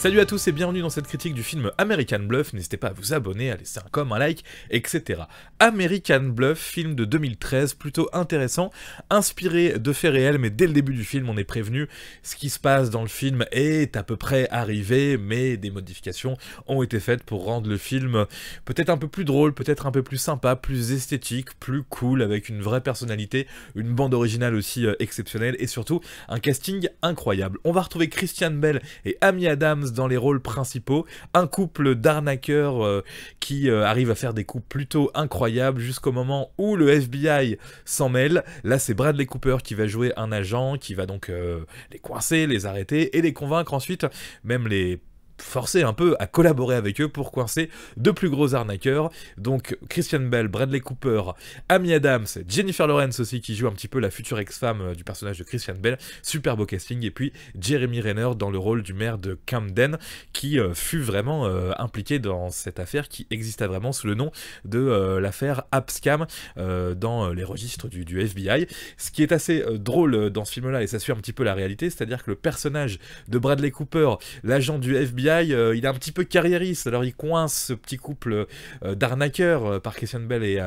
Salut à tous et bienvenue dans cette critique du film American Bluff, n'hésitez pas à vous abonner, à laisser un com, un like, etc. American Bluff, film de 2013, plutôt intéressant, inspiré de faits réels, mais dès le début du film on est prévenu, ce qui se passe dans le film est à peu près arrivé, mais des modifications ont été faites pour rendre le film peut-être un peu plus drôle, peut-être un peu plus sympa, plus esthétique, plus cool, avec une vraie personnalité, une bande originale aussi euh, exceptionnelle, et surtout un casting incroyable. On va retrouver Christian Bell et Amy Adams dans les rôles principaux. Un couple d'arnaqueurs euh, qui euh, arrive à faire des coups plutôt incroyables jusqu'au moment où le FBI s'en mêle. Là, c'est Bradley Cooper qui va jouer un agent qui va donc euh, les coincer, les arrêter et les convaincre ensuite, même les forcer un peu à collaborer avec eux pour coincer deux plus gros arnaqueurs. Donc Christian Bell, Bradley Cooper, Amy Adams, Jennifer Lawrence aussi qui joue un petit peu la future ex-femme euh, du personnage de Christian Bell. Super beau casting. Et puis Jeremy Renner dans le rôle du maire de Camden qui euh, fut vraiment euh, impliqué dans cette affaire qui exista vraiment sous le nom de l'affaire Abscam dans les registres du, FBI. Ce qui est assez drôle dans ce film-là et ça suit un petit peu la réalité, c'est-à-dire que le personnage de Bradley Cooper, l'agent du FBI, euh, il est un petit peu carriériste, alors il coince ce petit couple euh, d'arnaqueurs, euh, par Christian Bell et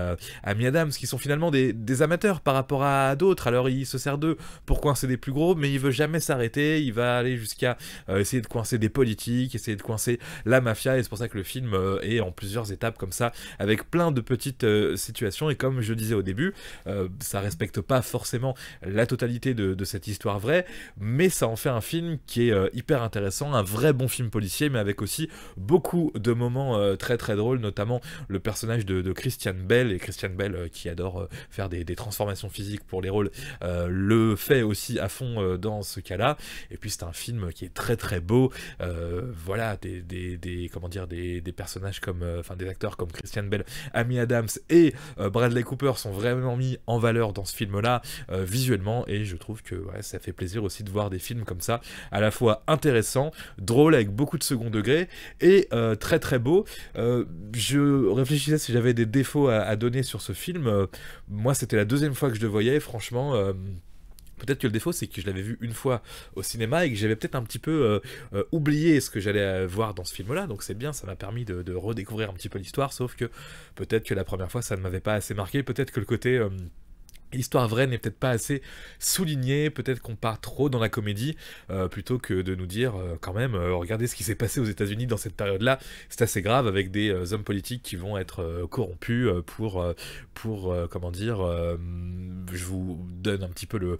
Amy Adams, qui sont finalement des, amateurs par rapport à, d'autres, alors il se sert d'eux pour coincer des plus gros, mais il veut jamais s'arrêter, il va aller jusqu'à essayer de coincer des politiques, essayer de coincer la mafia, et c'est pour ça que le film est en plusieurs étapes comme ça, avec plein de petites situations, et comme je disais au début, ça respecte pas forcément la totalité de, de cette histoire vraie, mais ça en fait un film qui est hyper intéressant, un vrai bon film policier mais avec aussi beaucoup de moments euh, très très drôles, notamment le personnage de, Christiane Christian Bell, et Christian Bell euh, qui adore euh, faire des, transformations physiques pour les rôles, le fait aussi à fond dans ce cas-là. Et puis c'est un film qui est très très beau, voilà, des, comment dire, des, personnages comme, enfin des acteurs comme Christian Bell, Amy Adams et Bradley Cooper sont vraiment mis en valeur dans ce film-là, visuellement, et je trouve que ça fait plaisir aussi de voir des films comme ça, à la fois intéressants, drôles avec beaucoup de second degré et euh, très très beau. Euh, je réfléchissais si j'avais des défauts à, donner sur ce film. Euh, moi, c'était la deuxième fois que je le voyais, franchement. Peut-être que le défaut, c'est que je l'avais vu une fois au cinéma et que j'avais peut-être un petit peu oublié ce que j'allais voir dans ce film-là. Donc c'est bien, ça m'a permis de, redécouvrir un petit peu l'histoire. Sauf que peut-être que la première fois, ça ne m'avait pas assez marqué. Peut-être que le côté L'histoire vraie n'est peut-être pas assez soulignée, peut-être qu'on part trop dans la comédie, euh, plutôt que de nous dire euh, quand même, euh, regardez ce qui s'est passé aux États-Unis dans cette période-là, c'est assez grave avec des hommes politiques qui vont être corrompus pour, pour comment dire, je vous donne un petit peu le,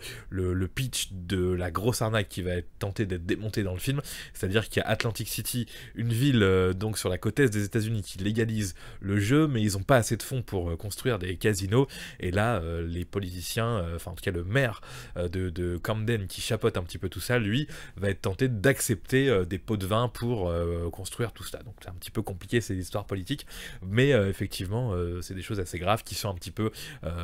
le, pitch de la grosse arnaque qui va être tentée d'être démontée dans le film, c'est-à-dire qu'il y a Atlantic City, une ville donc sur la côte est des États-Unis qui légalise le jeu, mais ils n'ont pas assez de fonds pour construire des casinos, et là les politiques euh, enfin en tout cas le maire euh, de, Camden qui chapote un petit peu tout ça, lui va être tenté d'accepter euh, des pots de vin pour construire tout ça. Donc c'est un petit peu compliqué ces histoires politiques, mais effectivement c'est des choses assez graves qui sont un petit peu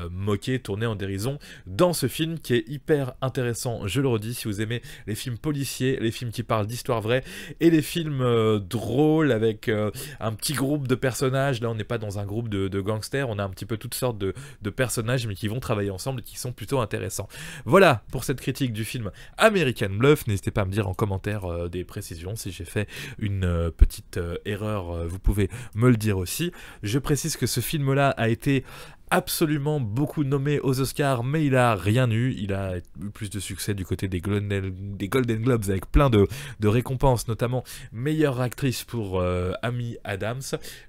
moquées, tournées en dérision dans ce film qui est hyper intéressant, je le redis, si vous aimez les films policiers, les films qui parlent d'histoire vraie et les films drôles avec un petit groupe de personnages. Là, on n'est pas dans un groupe de, gangsters, on a un petit peu toutes sortes de personnages mais qui vont travailler ensemble qui sont plutôt intéressants. Voilà pour cette critique du film American Bluff. N'hésitez pas à me dire en commentaire euh, des précisions. Si j'ai fait une euh, petite euh, erreur, vous pouvez me le dire aussi. Je précise que ce film-là a été absolument beaucoup nommé aux Oscars, mais il a rien eu. Il a eu plus de succès du côté des Golden, Globes avec plein de, récompenses, notamment meilleure actrice pour euh, Amy Adams.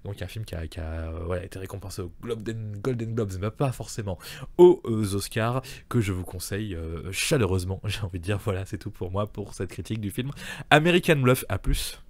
Donc un film qui a, euh, été récompensé aux Golden, Golden Globes, mais pas forcément aux Oscars, que je vous conseille euh, chaleureusement. J'ai envie de dire, voilà, c'est tout pour moi pour cette critique du film American Bluff. À plus.